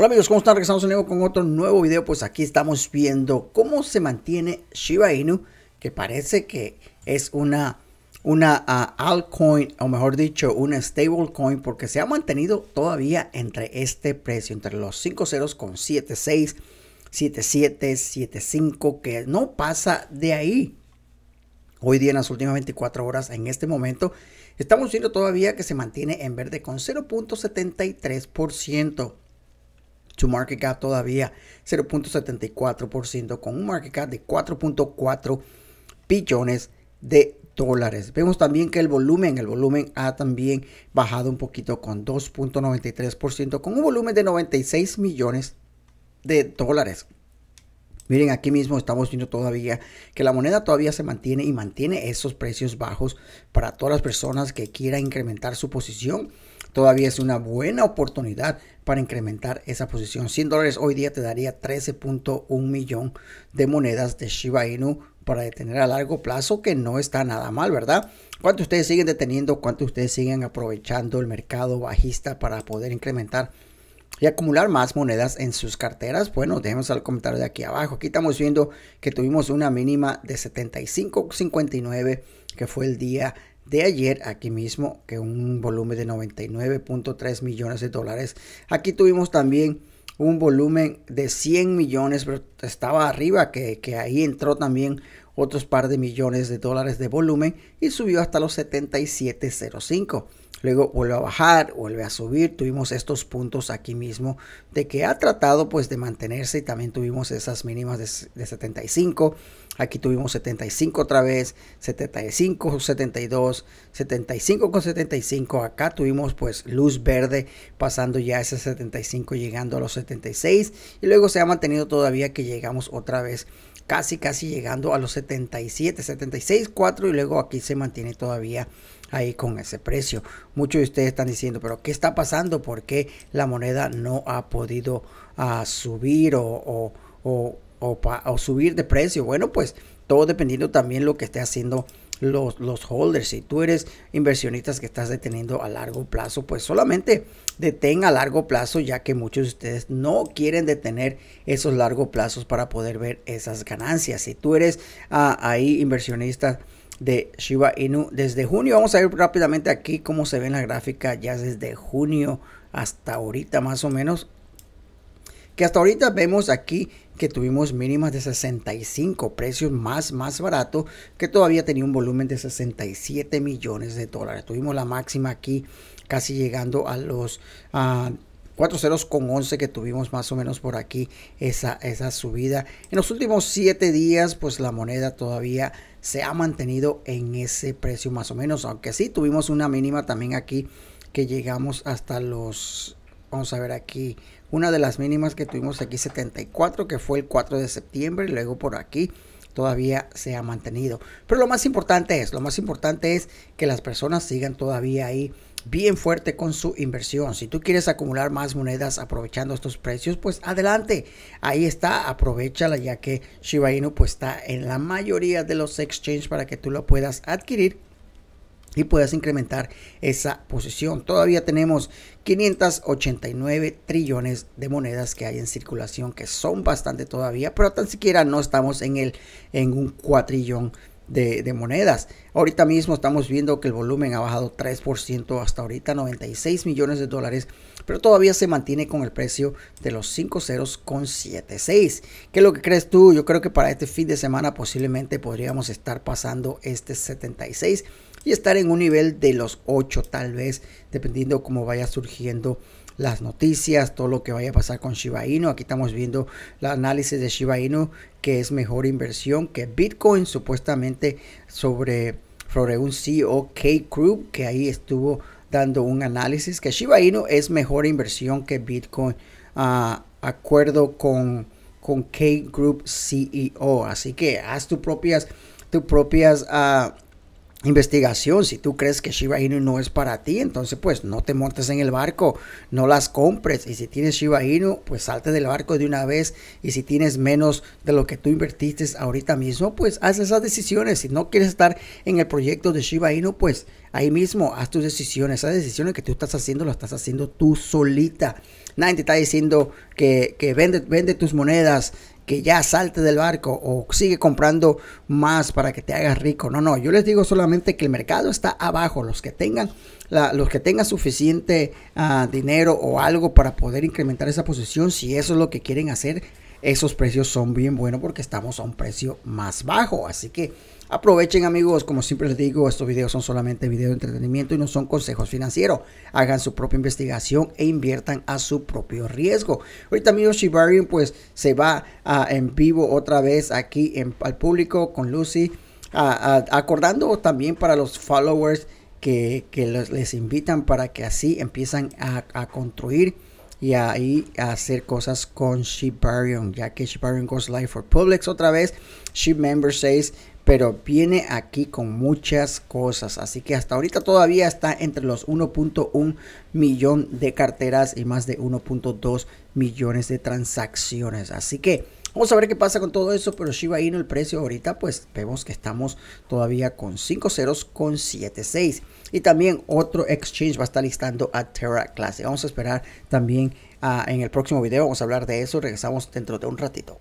Hola amigos, ¿cómo están? Regresamos de nuevo con otro nuevo video. Pues aquí estamos viendo cómo se mantiene Shiba Inu, que parece que es una, una ah, altcoin, o mejor dicho, una stablecoin, porque se ha mantenido todavía entre este precio, entre los 5 ceros con 76, 77, 75, que no pasa de ahí. Hoy día en las últimas 24 horas, en este momento, estamos viendo todavía que se mantiene en verde con 0.73% su market cap todavía 0.74% con un market cap de 4.4 billones de dólares. Vemos también que el volumen, el volumen ha también bajado un poquito con 2.93% con un volumen de 96 millones de dólares. Miren, aquí mismo estamos viendo todavía que la moneda todavía se mantiene y mantiene esos precios bajos para todas las personas que quieran incrementar su posición todavía es una buena oportunidad para incrementar esa posición. 100 dólares hoy día te daría 13.1 millón de monedas de Shiba Inu para detener a largo plazo, que no está nada mal, ¿verdad? ¿Cuánto ustedes siguen deteniendo? ¿Cuánto ustedes siguen aprovechando el mercado bajista para poder incrementar? y acumular más monedas en sus carteras? Bueno, dejemos al comentario de aquí abajo. Aquí estamos viendo que tuvimos una mínima de 75.59 que fue el día de ayer aquí mismo, que un volumen de 99.3 millones de dólares. Aquí tuvimos también un volumen de 100 millones, pero estaba arriba, que, que ahí entró también otros par de millones de dólares de volumen y subió hasta los 7705. Luego vuelve a bajar, vuelve a subir. Tuvimos estos puntos aquí mismo de que ha tratado pues de mantenerse y también tuvimos esas mínimas de, 75. Aquí tuvimos 75 otra vez, 75, 72, 75 con 75. Acá tuvimos pues luz verde pasando ya ese 75 llegando a los 76 y luego se ha mantenido todavía que llegamos otra vez casi, casi llegando a los 77, 76, 4 y luego aquí se mantiene todavía ahí con ese precio. Muchos de ustedes están diciendo, pero ¿qué está pasando? ¿Por qué la moneda no ha podido ah, subir o, o subir de precio? Bueno, pues todo dependiendo también lo que esté haciendo los, los holders, si tú eres inversionistas que estás deteniendo a largo plazo, pues solamente detén a largo plazo, ya que muchos de ustedes no quieren detener esos largos plazos para poder ver esas ganancias. Si tú eres ah, ahí inversionista de Shiba Inu desde junio, vamos a ver rápidamente aquí cómo se ve en la gráfica ya desde junio hasta ahorita más o menos que hasta ahorita vemos aquí que tuvimos mínimas de 65 precios más más barato que todavía tenía un volumen de 67 millones de dólares tuvimos la máxima aquí casi llegando a los 4.011 ah, que tuvimos más o menos por aquí esa, esa subida. En los últimos 7 días, pues la moneda todavía se ha mantenido en ese precio más o menos, aunque sí tuvimos una mínima también aquí que llegamos hasta los Vamos a ver aquí una de las mínimas que tuvimos aquí 74 que fue el 4 de septiembre y luego por aquí todavía se ha mantenido. Pero lo más importante es, lo más importante es que las personas sigan todavía ahí bien fuerte con su inversión. Si tú quieres acumular más monedas aprovechando estos precios, pues adelante. Ahí está, aprovechala ya que Shiba Inu pues está en la mayoría de los exchanges para que tú lo puedas adquirir y puedas incrementar esa posición. Todavía tenemos 589 trillones de monedas que hay en circulación, que son bastante todavía, pero tan siquiera no estamos en, el, en un cuatrillón de, monedas. Ahorita mismo estamos viendo que el volumen ha bajado 3% hasta ahorita 96 millones de dólares, pero todavía se mantiene con el precio de los 5.0,76. ceros con 76. ¿Qué es lo que crees tú? Yo creo que para este fin de semana posiblemente podríamos estar pasando este 76 y estar en un nivel de los 8 tal vez, dependiendo cómo vaya surgiendo las noticias, todo lo que vaya a pasar con Shiba Inu. Aquí estamos viendo el análisis de Shiba Inu, que es mejor inversión que Bitcoin, supuestamente sobre, sobre un CEO, K. Group, que ahí estuvo dando un análisis que Shiba Inu es mejor inversión que Bitcoin, acuerdo con, con K Group CEO. Así que haz tus propias, tus propias ah, investigación. Si tú crees que Shiba Inu no es para ti, entonces pues no te montes en el barco, no las compres. Y si tienes Shiba Inu, pues salte del barco de una vez. Y si tienes menos de lo que tú invertiste ahorita mismo, pues haz esas decisiones. Si no quieres estar en el proyecto de Shiba Inu, pues ahí mismo haz tus decisiones. Esas decisiones que tú estás haciendo, las estás haciendo tú solita. Nadie te está diciendo que, que vende, vende tus monedas que ya salte del barco o sigue comprando más para que te hagas rico. No, no, yo les digo solamente que el mercado está abajo. Los que tengan, los que tengan suficiente ah, dinero o algo para poder incrementar esa posición, si eso es lo que quieren hacer, esos precios son bien buenos porque estamos a un precio más bajo. Así que aprovechen amigos, como siempre les digo, estos videos son solamente videos de entretenimiento y no son consejos financieros. Hagan su propia investigación e inviertan a su propio riesgo. Ahorita amigos Shibarium pues se va ah, en vivo otra vez aquí al público con Lucy. Ah, ah, acordando también para los followers que, les invitan para que así empiezan a construir y ahí hacer cosas con Shibarium ya que Shibarium goes live for Publix otra vez, Ship Member 6, pero viene aquí con muchas cosas, así que hasta ahorita todavía está entre los 1.1 millón de carteras y más de 1.2 millones de transacciones, así que Vamos a ver qué pasa con todo eso, pero Shiba Inu, el precio ahorita, pues vemos que estamos todavía con 5 ceros con 76. Y también otro exchange va a estar listando a Terra Classic. Vamos a esperar también ah, en el próximo video, vamos a hablar de eso, regresamos dentro de un ratito.